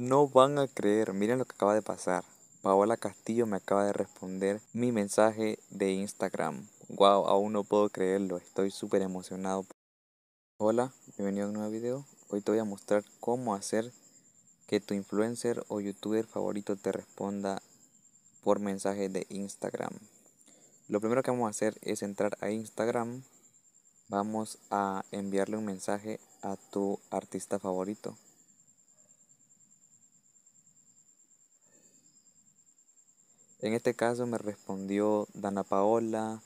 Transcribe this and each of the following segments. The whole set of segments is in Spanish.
No van a creer, miren lo que acaba de pasar. Paola Castillo me acaba de responder mi mensaje de Instagram. Wow, aún no puedo creerlo, estoy súper emocionado. Hola, bienvenido a un nuevo video. Hoy te voy a mostrar cómo hacer que tu influencer o youtuber favorito te responda por mensaje de Instagram. Lo primero que vamos a hacer es entrar a Instagram. Vamos a enviarle un mensaje a tu artista favorito. En este caso me respondió Dana Paola,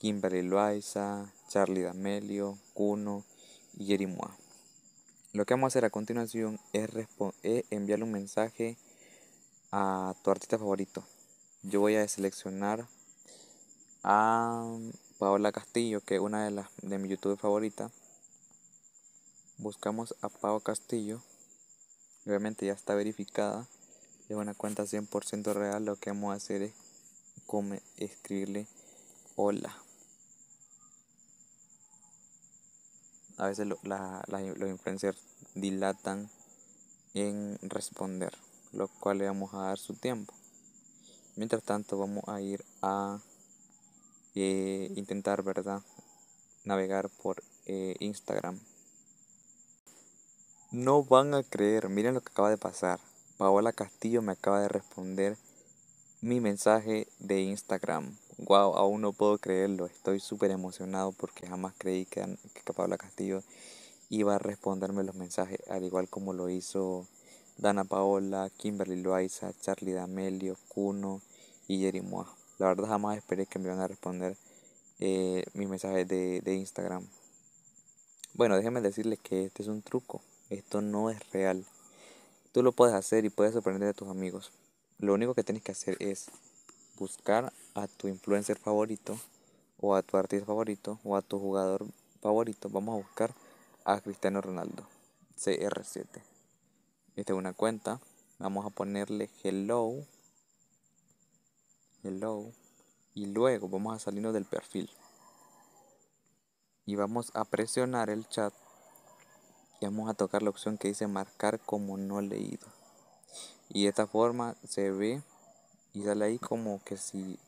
Kimberly Loaiza, Charlie D'Amelio, Cuno y Jerimoa. Lo que vamos a hacer a continuación es, enviar enviarle un mensaje a tu artista favorito. Yo voy a seleccionar a Paola Castillo, que es una de las de mi YouTube favorita. Buscamos a Paola Castillo. Obviamente ya está verificada de una cuenta 100% real, lo que vamos a hacer es escribirle hola. A veces los influencers dilatan en responder, lo cual le vamos a dar su tiempo. Mientras tanto vamos a ir a eh, intentar, ¿verdad? Navegar por eh, Instagram. No van a creer, miren lo que acaba de pasar. Paola Castillo me acaba de responder mi mensaje de Instagram. Wow, aún no puedo creerlo. Estoy súper emocionado porque jamás creí que, Paola Castillo iba a responderme los mensajes, al igual como lo hizo Dana Paola, Kimberly Loaiza, Charlie D'Amelio, Cuno y Moa. La verdad jamás esperé que me iban a responder eh, mis mensajes de, de, Instagram. Bueno, déjenme decirles que este es un truco. Esto no es real. Tú lo puedes hacer y puedes sorprender a tus amigos. Lo único que tienes que hacer es buscar a tu influencer favorito o a tu artista favorito o a tu jugador favorito. Vamos a buscar a Cristiano Ronaldo, CR7. Esta es una cuenta. Vamos a ponerle hello. Hello. Y luego vamos a salirnos del perfil. Y vamos a presionar el chat y vamos a tocar la opción que dice marcar como no leído y de esta forma se ve y sale ahí como que si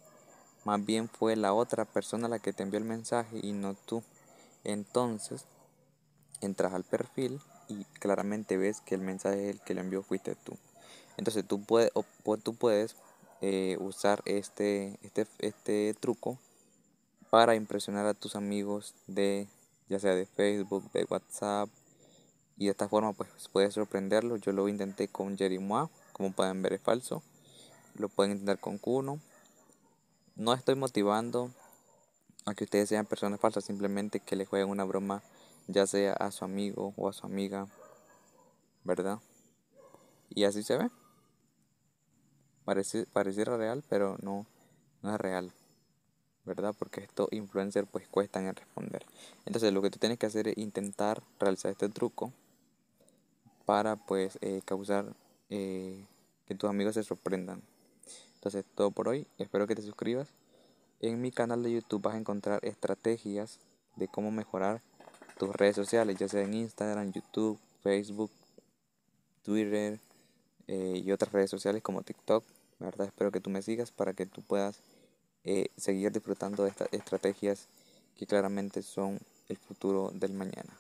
más bien fue la otra persona la que te envió el mensaje y no tú entonces entras al perfil y claramente ves que el mensaje el que lo envió fuiste tú entonces tú puedes, puedes eh, usar este, este, este truco para impresionar a tus amigos de ya sea de Facebook, de WhatsApp, y de esta forma pues puede sorprenderlo. Yo lo intenté con Jerimois, como pueden ver es falso. Lo pueden intentar con Kuno. No estoy motivando a que ustedes sean personas falsas, simplemente que le jueguen una broma ya sea a su amigo o a su amiga, ¿verdad? Y así se ve. parece pareciera real, pero no, no es real. ¿verdad? Porque estos influencers pues cuestan en responder. Entonces lo que tú tienes que hacer es intentar realizar este truco para pues eh, causar eh, que tus amigos se sorprendan. Entonces todo por hoy, espero que te suscribas. En mi canal de YouTube vas a encontrar estrategias de cómo mejorar tus redes sociales, ya sea en Instagram, YouTube, Facebook, Twitter eh, y otras redes sociales como TikTok. verdad espero que tú me sigas para que tú puedas seguir disfrutando de estas estrategias que claramente son el futuro del mañana.